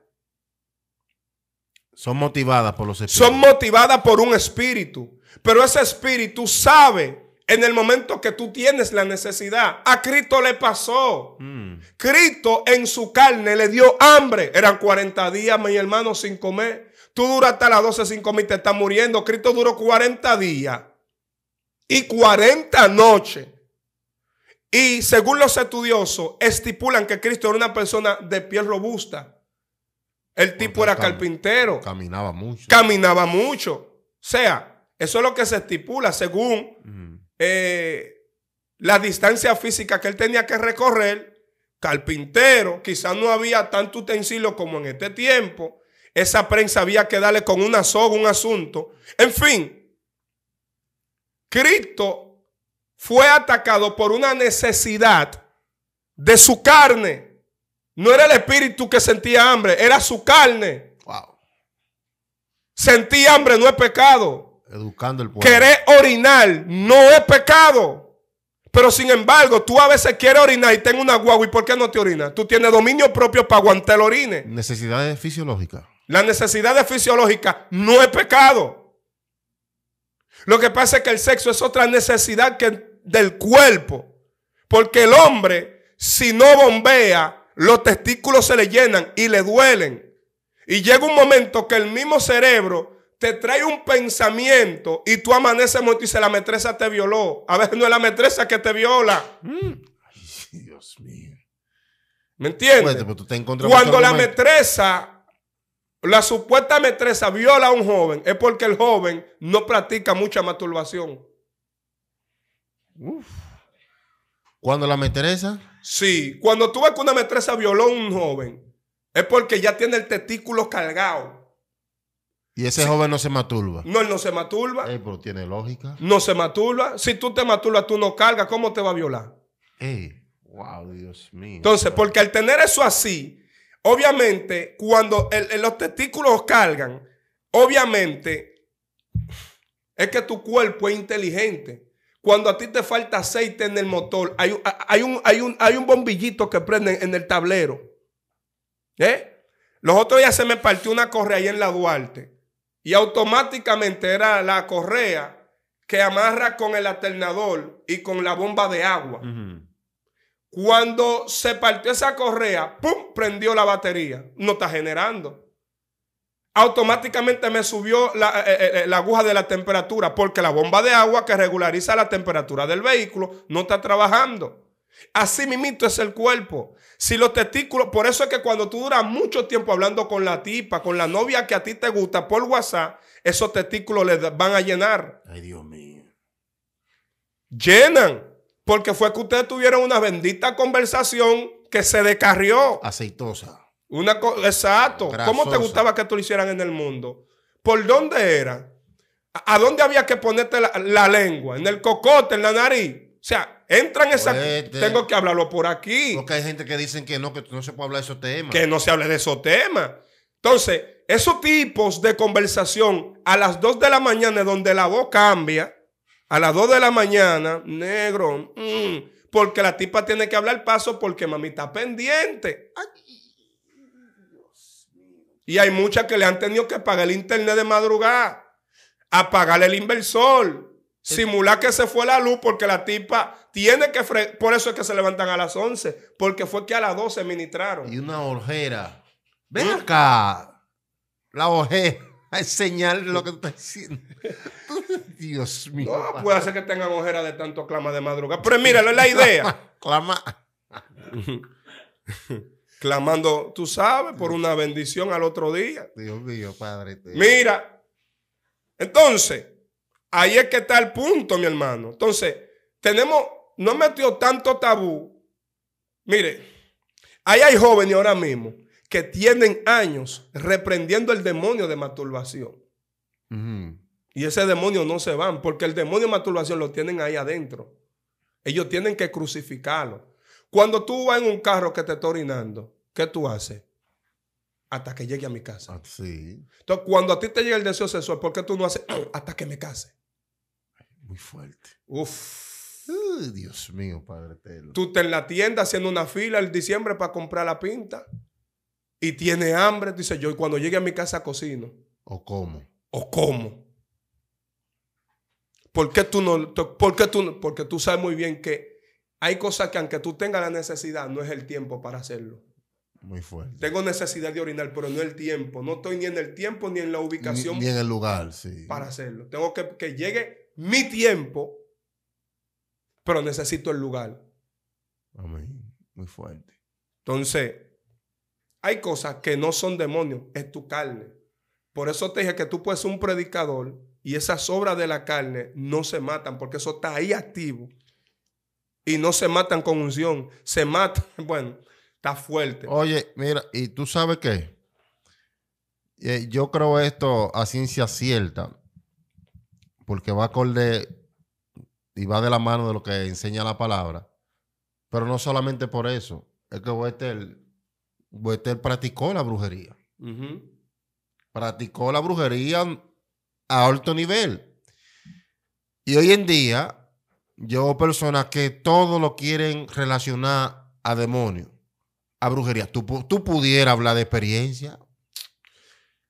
Son motivadas por los espíritus. Son
motivadas por un espíritu. Pero ese espíritu sabe en el momento que tú tienes la necesidad. A Cristo le pasó. Mm. Cristo en su carne le dio hambre. Eran 40 días, mi hermano, sin comer. Tú duras hasta las 12, 5 te estás muriendo. Cristo duró 40 días y 40 noches. Y según los estudiosos, estipulan que Cristo era una persona de piel robusta. El tipo era
carpintero. Caminaba mucho.
Caminaba mucho. O sea, eso es lo que se estipula según eh, la distancia física que él tenía que recorrer. Carpintero, quizás no había tanto utensilio como en este tiempo esa prensa había que darle con una soga un asunto. En fin, Cristo fue atacado por una necesidad de su carne. No era el espíritu que sentía hambre, era su carne. Sentí hambre no es pecado.
Educando el pueblo.
Querer orinar no es pecado. Pero sin embargo, tú a veces quieres orinar y tengo una guagua. ¿Y por qué no te orinas? Tú tienes dominio propio para aguantar el orine.
Necesidades fisiológicas
necesidad necesidades fisiológica, no es pecado. Lo que pasa es que el sexo es otra necesidad que del cuerpo. Porque el hombre, si no bombea, los testículos se le llenan y le duelen. Y llega un momento que el mismo cerebro te trae un pensamiento y tú amaneces muerto y dices, la metresa te violó. A veces no es la metresa que te viola. Mm. Ay, Dios mío. ¿Me
entiendes? Pues
Cuando la maestresa la supuesta metresa viola a un joven es porque el joven no practica mucha masturbación. ¿Cuándo
Cuando la metresa.
Sí, cuando tú ves que una metresa violó a un joven, es porque ya tiene el testículo cargado. Y ese joven no se maturba. No, él no se maturba. pero tiene lógica. No se maturba. Si tú te maturbas, tú no cargas, ¿cómo te va a violar? Ey,
wow, Dios mío. Entonces,
porque al tener eso así, Obviamente, cuando los testículos cargan, obviamente es que tu cuerpo es inteligente. Cuando a ti te falta aceite en el motor, hay, hay, un, hay, un, hay un, bombillito que prende en el tablero. ¿Eh? Los otros días se me partió una correa ahí en la Duarte. Y automáticamente era la correa que amarra con el alternador y con la bomba de agua. Cuando se partió esa correa, ¡pum! Prendió la batería. No está generando. Automáticamente me subió eh, eh, eh, la, aguja de la temperatura porque la bomba de agua que regulariza la temperatura del vehículo no está trabajando. Así mismito es el cuerpo. Si los testículos, por eso es que cuando tú duras mucho tiempo hablando con la tipa, con la novia que a ti te gusta por WhatsApp, esos testículos les van a llenar. Ay, Dios mío. Llenan. Porque fue que ustedes tuvieron una bendita conversación que se descarrió.
Aceitosa.
Una Exacto. ¿Cómo te gustaba que tú lo hicieran en el mundo? ¿Por dónde era? ¿A, dónde había que ponerte la, lengua? ¿En el cocote, en la nariz? O sea, entran en esa... Tengo que hablarlo por aquí. Porque hay gente que dicen que no, que no se puede hablar de esos temas. Que no se hable de esos temas. Entonces, esos tipos de conversación a las 2 de la mañana donde la voz cambia a las 2 de la mañana, negro, mm, porque la tipa tiene que hablar paso porque mami está pendiente. Y hay muchas que le han tenido que pagar el internet de madrugada, apagar el inversor, simular que se fue la luz porque la tipa tiene que... Por eso es que se levantan a las 11, porque fue que a las 12 ministraron. Y una ojera ¿Mm? Ven acá, la ojera a enseñar lo que tú estás diciendo. Dios mío. No, puede ser que tengan ojera de tanto clama de madrugada. Pero mira, es la idea. Clama. Clamando, tú sabes, por una bendición al otro día.
Dios mío, Padre.
Mira. Entonces, ahí es que está el punto, mi hermano. Entonces, tenemos, no metió tanto tabú. Mire, ahí hay jóvenes ahora mismo que tienen años reprendiendo el demonio de masturbación. Y ese demonio no se van, porque el demonio de masturbación lo tienen ahí adentro. Ellos tienen que crucificarlo. Cuando tú vas en un carro que te está orinando, ¿qué tú haces? Hasta que llegue a mi casa. Así. Ah, Entonces, cuando a ti te llega el deseo sexual, ¿por qué tú no haces hasta que me case?
Muy fuerte. Uf. Dios mío, Padre Telo.
Tú estás en la tienda haciendo una fila el diciembre para comprar la pinta y tiene hambre. Dice yo, y cuando llegue a mi casa cocino.
¿O cómo? ¿O cómo.
¿Por tú no? tú Porque tú sabes muy bien que hay cosas que aunque tú tengas la necesidad, no es el tiempo para hacerlo. Muy fuerte. Tengo necesidad de orinar, pero no es el tiempo. No estoy ni en el tiempo ni en la ubicación. Ni, en el
lugar, sí.
Para hacerlo. Tengo que que llegue mi tiempo, pero necesito el lugar.
Amén. Muy fuerte.
Entonces, hay cosas que no son demonios, es tu carne. Por eso te dije que tú puedes ser un predicador y esas obras de la carne no se matan porque eso está ahí activo. Y no se matan con unción, se matan, bueno, está fuerte. Oye, mira, ¿y tú
sabes qué? Eh, yo creo esto a ciencia cierta, porque va acorde y va de la mano de lo que enseña la palabra. Pero no solamente por eso, es que Wester, Boetel practicó la brujería. Practicó la brujería a alto nivel. Y hoy en día, yo personas que todo lo quieren relacionar a demonio a brujería. Tú, tú pudieras hablar de experiencia.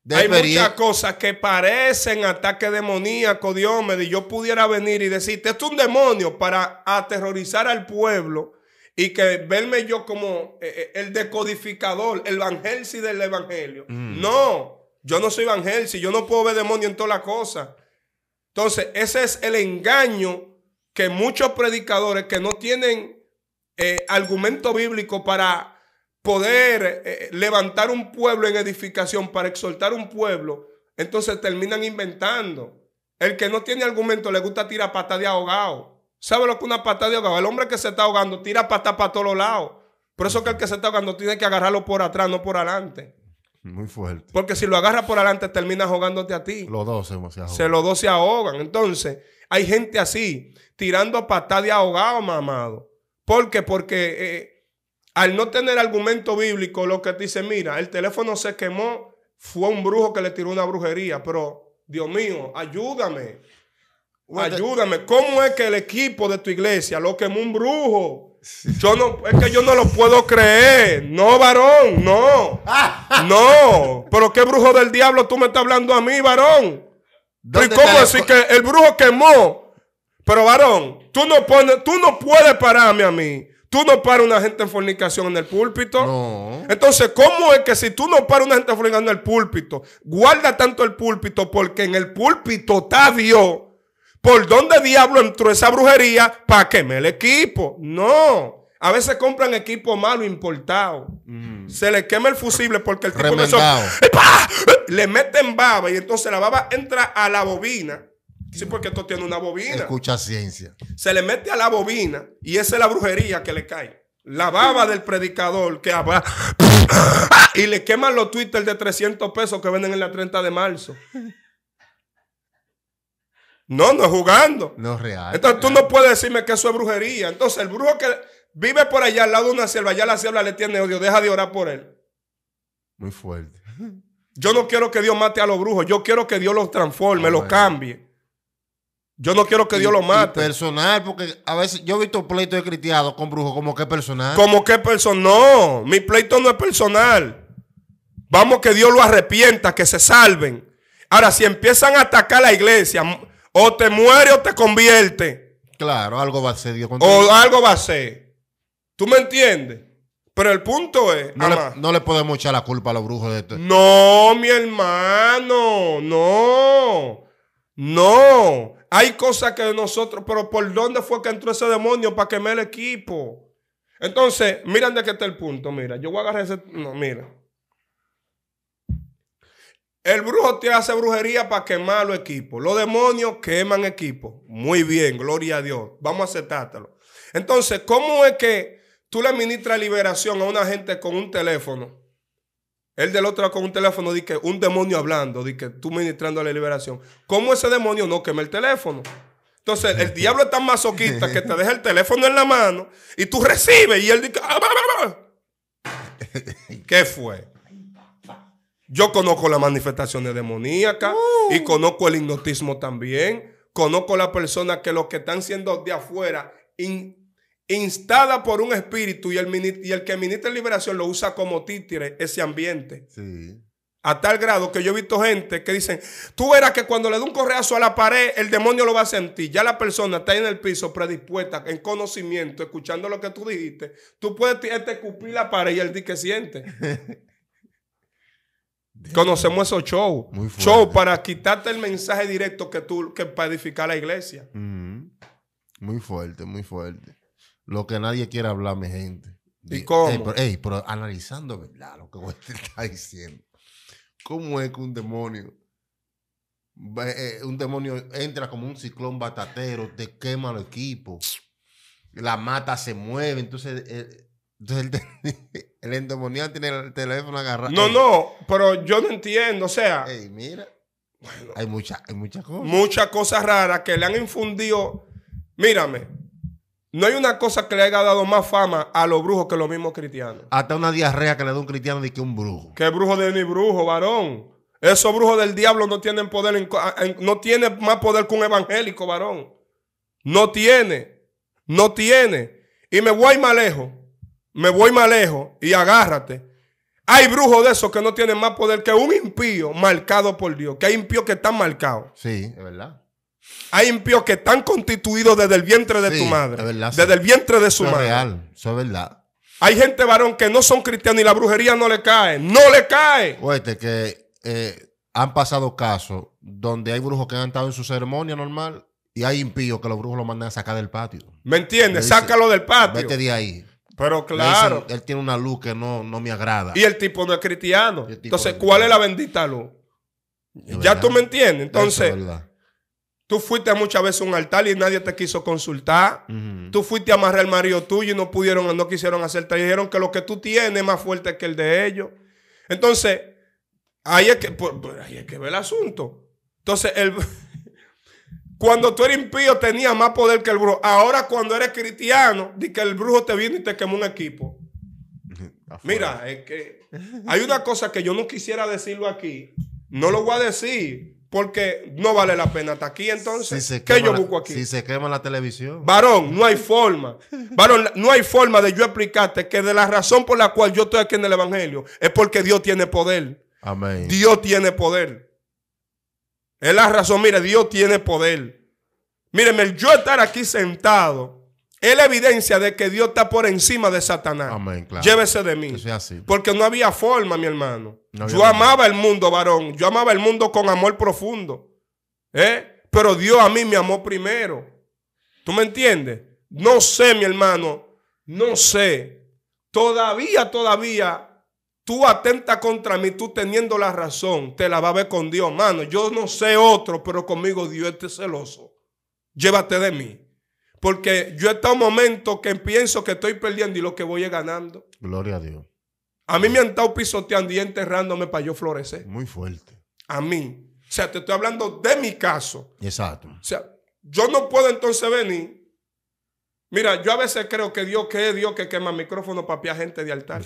De Hay muchas
cosas que parecen ataque demoníaco, Diomedes. Yo pudiera venir y decirte, esto es un demonio para aterrorizar al pueblo y que verme yo como eh, eh, el decodificador, el evangelio del evangelio. Mm. No. Yo no soy evangelista, si yo no puedo ver demonio en todas las cosas. Entonces, ese es el engaño que muchos predicadores que no tienen eh, argumento bíblico para poder eh, levantar un pueblo en edificación, para exhortar un pueblo, entonces terminan inventando. El que no tiene argumento le gusta tirar patada de ahogado. ¿Sabe lo que una patada de ahogado? El hombre que se está ahogando tira patada para todos lados. Por eso que el que se está ahogando tiene que agarrarlo por atrás, no por adelante.
Muy fuerte.
Porque si lo agarras por adelante, termina ahogándote a ti.
Los dos se, ahogan.
los dos se ahogan. Entonces, hay gente así, tirando patada de ahogado, mamado. ¿Por qué? Porque eh, al no tener argumento bíblico, lo que dice, mira, el teléfono se quemó, fue un brujo que le tiró una brujería, pero Dios mío, ayúdame. Ayúdame. ¿Cómo es que el equipo de tu iglesia lo quemó un brujo? Yo no, es que yo no lo puedo creer. No, varón, no. No. Pero qué brujo del diablo tú me estás hablando a mí, varón. ¿Y cómo decir que el brujo quemó? Pero, varón, tú no, pones, tú no puedes pararme a mí. Tú no paras una gente en fornicación en el púlpito. Entonces, ¿cómo es que si tú no paras una gente en fornicación en el púlpito, guarda tanto el púlpito? Porque en el púlpito está Dios ¿Por dónde diablo entró esa brujería para quemar el equipo? No. A veces compran equipo malo importado. Mm. Se le quema el fusible porque el tipo ¡Eh, ¡Eh! Le meten baba y entonces la baba entra a la bobina. Sí, porque esto tiene una bobina.
Escucha ciencia.
Se le mete a la bobina y esa es la brujería que le cae. La baba del predicador que habla. y le queman los Twitter de 300 pesos que venden en la 30 de marzo. No, no es jugando.
No es real. Entonces
tú no puedes decirme que eso es brujería. Entonces el brujo que vive por allá al lado de una sierva, ya la sierva le tiene odio, deja de orar por él.
Muy fuerte.
Yo no quiero que Dios mate a los brujos, yo quiero que Dios los transforme, ah, los cambie. Yo no quiero que Dios los mate. personal, porque a veces yo he visto pleitos de
cristianos con brujos, como que personal. Como
que personal. No, mi pleito no es personal. Vamos que Dios lo arrepienta, que se salven. Ahora, si empiezan a atacar a la iglesia, o te muere o te convierte.
Claro, algo va a ser. o algo
va a ser. ¿Tú me entiendes? Pero el punto es. No, le,
no le, podemos echar la culpa a
los brujos de esto. No, mi hermano. No. No. Hay cosas que nosotros. Pero ¿por dónde fue que entró ese demonio para quemar el equipo? Entonces, miren de qué está el punto. Mira, yo voy a agarrar ese. No, mira. El brujo te hace brujería para quemar los equipos. Los demonios queman equipos. Muy bien, gloria a Dios. Vamos a aceptártelo. Entonces, ¿cómo es que tú le ministras liberación a una gente con un teléfono? El del otro con un teléfono, dice un demonio hablando, dice tú ministrando la liberación. ¿Cómo ese demonio no quema el teléfono? Entonces, el diablo es tan masoquista que te deja el teléfono en la mano y tú recibes y él dice, ah, ¿qué fue? Yo conozco las manifestaciones demoníacas y oh. conozco el hipnotismo también. Conozco la persona que los que están siendo de afuera instadas instada por un espíritu y el, y el que ministra liberación lo usa como títere ese ambiente. A tal grado que yo he visto gente que dicen, tú verás que cuando le da un correazo a la pared, el demonio lo va a sentir. Ya la persona está ahí en el piso predispuesta, en conocimiento, escuchando lo que tú dijiste. Tú puedes este, escupir la pared y él dice que siente. Conocemos esos shows. Show para quitarte el mensaje directo que tú, que para edificar la iglesia.
Muy fuerte, muy fuerte. Lo que nadie quiere hablar, mi gente. ¿Y cómo? Ey, pero, analizando, ¿verdad? Lo que usted está diciendo. ¿Cómo es que un demonio, eh, un demonio entra como un ciclón batatero, te quema el equipo, la mata se mueve, entonces... Eh, entonces el, el endemoniado tiene el teléfono agarrado. No,
no, pero yo no entiendo, o sea. mira.
hay, muchas cosas. Muchas
cosas raras que le han infundido. Mírame, no hay una cosa que le haya dado más fama a los brujos que los mismos cristianos.
Hasta una diarrea que le da un cristiano de que un brujo.
Que brujo de mi brujo, varón. Esos brujos del diablo no tienen poder, no tiene más poder que un evangélico, varón. No tiene, no tiene. Y me voy más lejos me voy más lejos y agárrate. Hay brujos de esos que no tienen más poder que un impío marcado por Dios, que hay impíos que están marcados.
Sí, es verdad.
Hay impíos que están constituidos desde el vientre de tu madre, desde el vientre de su eso madre. Es real, eso es verdad. Hay gente varón que no son cristianos y la brujería no le cae, no le
cae. Oíste que eh, han pasado casos donde hay brujos que han estado en su ceremonia normal y hay impíos que los brujos lo mandan a sacar del patio. ¿Me entiendes? Sácalo del patio. Vete de ahí. Pero claro. él tiene una luz que no, me agrada.
Y el tipo no es cristiano. Entonces, ¿cuál es la bendita luz? ya tú me entiendes. Entonces, tú fuiste muchas veces a un altar y nadie te quiso consultar. Tú fuiste a amarrar el marido tuyo y no pudieron, no quisieron hacerte. Dijeron que lo que tú tienes es más fuerte que el de ellos. Entonces, ahí es que, pues, pues, ahí es que ve el asunto. Entonces, el. Cuando tú eres impío tenías más poder que el brujo. Ahora cuando eres cristiano, di que el brujo te viene y te quemó un equipo. Mira, es que hay una cosa que yo no quisiera decirlo aquí. No lo voy a decir porque no vale la pena hasta aquí entonces. ¿Qué yo busco
aquí? si se quema la televisión.
Varón, no hay forma. Varón, no hay forma de yo explicarte que de la razón por la cual yo estoy aquí en el Evangelio es porque Dios tiene poder. Amén. Dios tiene poder. Es la razón, mire, Dios tiene poder. Míreme, yo estar aquí sentado es la evidencia de que Dios está por encima de Satanás. Amén, Llévese de mí. Porque no había forma, mi hermano. yo amaba el mundo, varón. Yo amaba el mundo con amor profundo. ¿Eh? Pero Dios a mí me amó primero. ¿Tú me entiendes? No sé, mi hermano. No sé. Todavía, todavía Tú atenta contra mí, tú teniendo la razón, te la va a ver con Dios, mano. Yo no sé otro, pero conmigo Dios es celoso. Llévate de mí. Porque yo he estado momento que pienso que estoy perdiendo y lo que voy es ganando.
Gloria a Dios.
A mí me han estado pisoteando y enterrándome para yo florecer. Muy fuerte. A mí. O sea, te estoy hablando de mi caso.
Exacto. O
sea, yo no puedo entonces venir Mira, yo a veces creo que Dios que es Dios que quema micrófono para a gente de altar.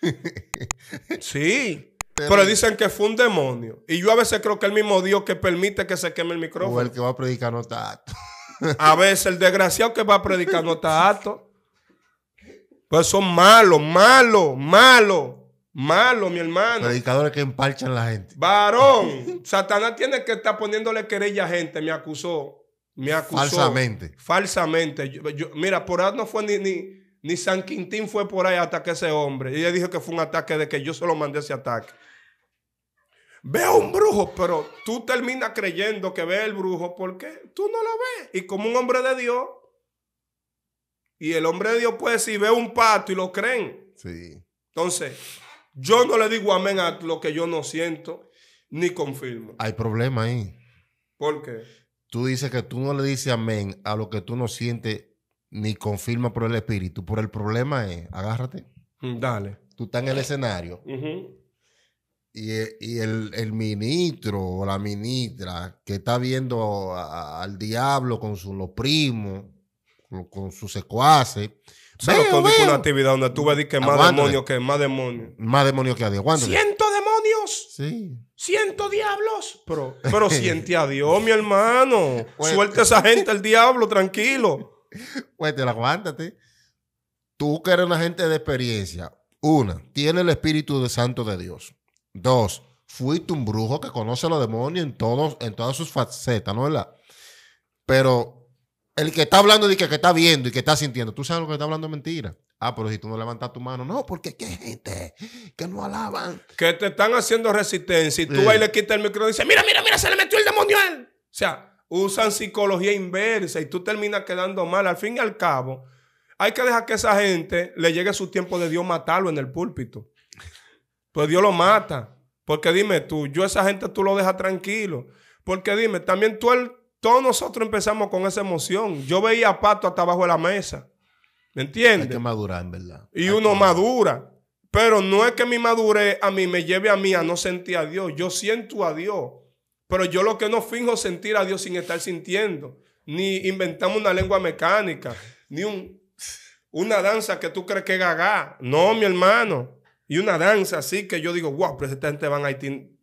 sí. Pero, dicen que fue un demonio. Y yo a veces creo que el mismo Dios que permite que se queme el micrófono. el que va a predicar no está alto a veces el desgraciado que va a predicar no está alto Pues son malos, malos, malos. Malo, mi hermano. Predicadores que empalchan la gente. Varón, Satanás tiene que estar poniéndole querella a gente. Me acusó. Me acusó. Falsamente. Falsamente. Yo, mira, por ahí no fue ni, ni, ni San Quintín fue por ahí hasta que ese hombre. Y ella dijo que fue un ataque de que yo se lo mandé ese ataque. Veo un brujo, pero tú terminas creyendo que ve el brujo porque tú no lo ves. Y como un hombre de Dios, y el hombre de Dios puede decir, ve un pato y lo creen. Sí. Entonces, yo no le digo amén a lo que yo no siento ni confirmo.
Hay problema ahí. ¿Por qué? Tú dices que tú no le dices amén a lo que tú no sientes ni confirma por el espíritu. Por el problema es, agárrate. Mm, dale. Tú estás en el escenario. Y, eh, el, ministro o la ministra que está viendo al diablo con sus los primos, con, sus secuaces. Pero veo, una actividad donde tú ves que más demonios que más demonios. Más demonios que
a Dios. ¡Ciento demonios! Sí. ¡Ciento diablos! Pero, pero siente a Dios, mi hermano. Suelta esa gente al diablo, tranquilo. Pues te
aguántate. Tú que eres una gente de experiencia, una, tiene el Espíritu de Santo de Dios. Dos, fuiste un brujo que conoce a los demonios en, todos, en todas sus facetas, ¿no es verdad? Pero el que está hablando de que, está viendo y que está sintiendo, tú sabes lo que está hablando mentira. Ah, pero si tú no levantas tu mano, no, porque hay gente que no
alaban. Que te están haciendo resistencia y tú sí. ahí le quitas el micro y dice mira, mira, mira, se le metió el demonio a él. O sea, usan psicología inversa y tú terminas quedando mal. Al fin y al cabo, hay que dejar que esa gente le llegue su tiempo de Dios matarlo en el púlpito. Pues Dios lo mata. Porque dime tú, yo esa gente tú lo dejas tranquilo. Porque dime, también tú el, todos nosotros empezamos con esa emoción. Yo veía a Pato hasta abajo de la mesa. ¿Me entiendes? Hay que madurar, en verdad. Y uno madura. Pero no es que mi madurez a mí me lleve a mí a no sentir a Dios. Yo siento a Dios. Pero yo lo que no finjo sentir a Dios sin estar sintiendo. Ni inventamos una lengua mecánica, ni un, una danza que tú crees que es gaga. No, mi hermano. Y una danza así que yo digo, wow, pero esta gente van a Haití.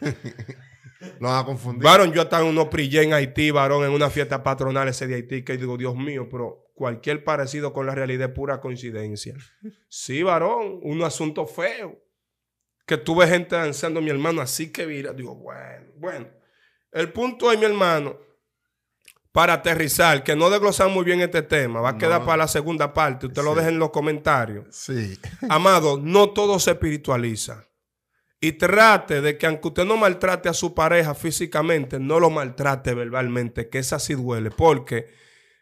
vas a confundir. Varón,
yo estaba en unos en Haití, varón, en una fiesta patronal ese de Haití, que digo, Dios mío, pero cualquier parecido con la realidad es pura coincidencia. Sí, varón, un asunto feo que tuve gente danzando, mi hermano, así que mira. Digo, bueno, bueno. El punto es, mi hermano, para aterrizar, que no desglosamos muy bien este tema, va a quedar para la segunda parte, usted lo deja en los comentarios. Sí. Amado, no todo se espiritualiza. Y trate de que aunque usted no maltrate a su pareja físicamente, no lo maltrate verbalmente, que esa sí duele, porque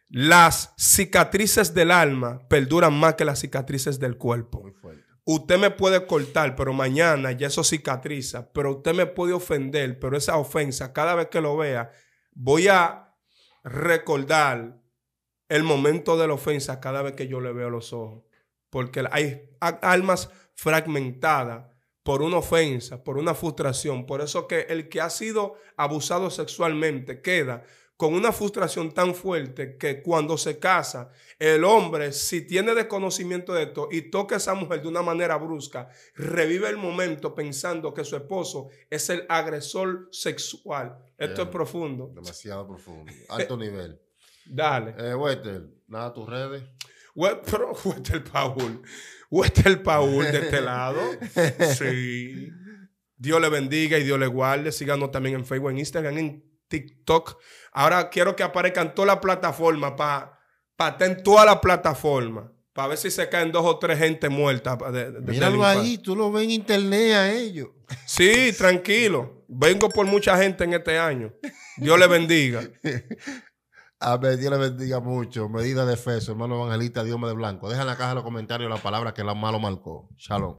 las cicatrices del alma perduran más que las cicatrices del cuerpo. Muy fuerte. Usted me puede cortar, pero mañana ya eso cicatriza. Pero usted me puede ofender, pero esa ofensa, cada vez que lo vea, voy a recordar el momento de la ofensa cada vez que yo le veo los ojos. Porque hay almas fragmentadas por una ofensa, por una frustración. Por eso que el que ha sido abusado sexualmente queda con una frustración tan fuerte que cuando se casa, el hombre, si tiene desconocimiento de esto y toca a esa mujer de una manera brusca, revive el momento pensando que su esposo es el agresor sexual. Esto es profundo.
Demasiado profundo. Alto nivel. Dale. Eh, Wetter, nada, tus redes.
Wester Paul. Wetter Paul de este lado. Sí. Dios le bendiga y Dios le guarde. Síganos también en Facebook, en Instagram, en TikTok. Ahora quiero que aparezcan toda la plataforma para pa estar en toda la plataforma. Para ver si se caen dos o tres gente muerta. Míralo ahí, tú lo ves en internet a ellos. Sí, tranquilo. Vengo por mucha gente en este año. Dios le bendiga.
ver Dios le bendiga mucho. Medida de fe, hermano evangelista, Dios me de blanco. Deja en la caja de los comentarios la palabra que la malo marcó. Shalom.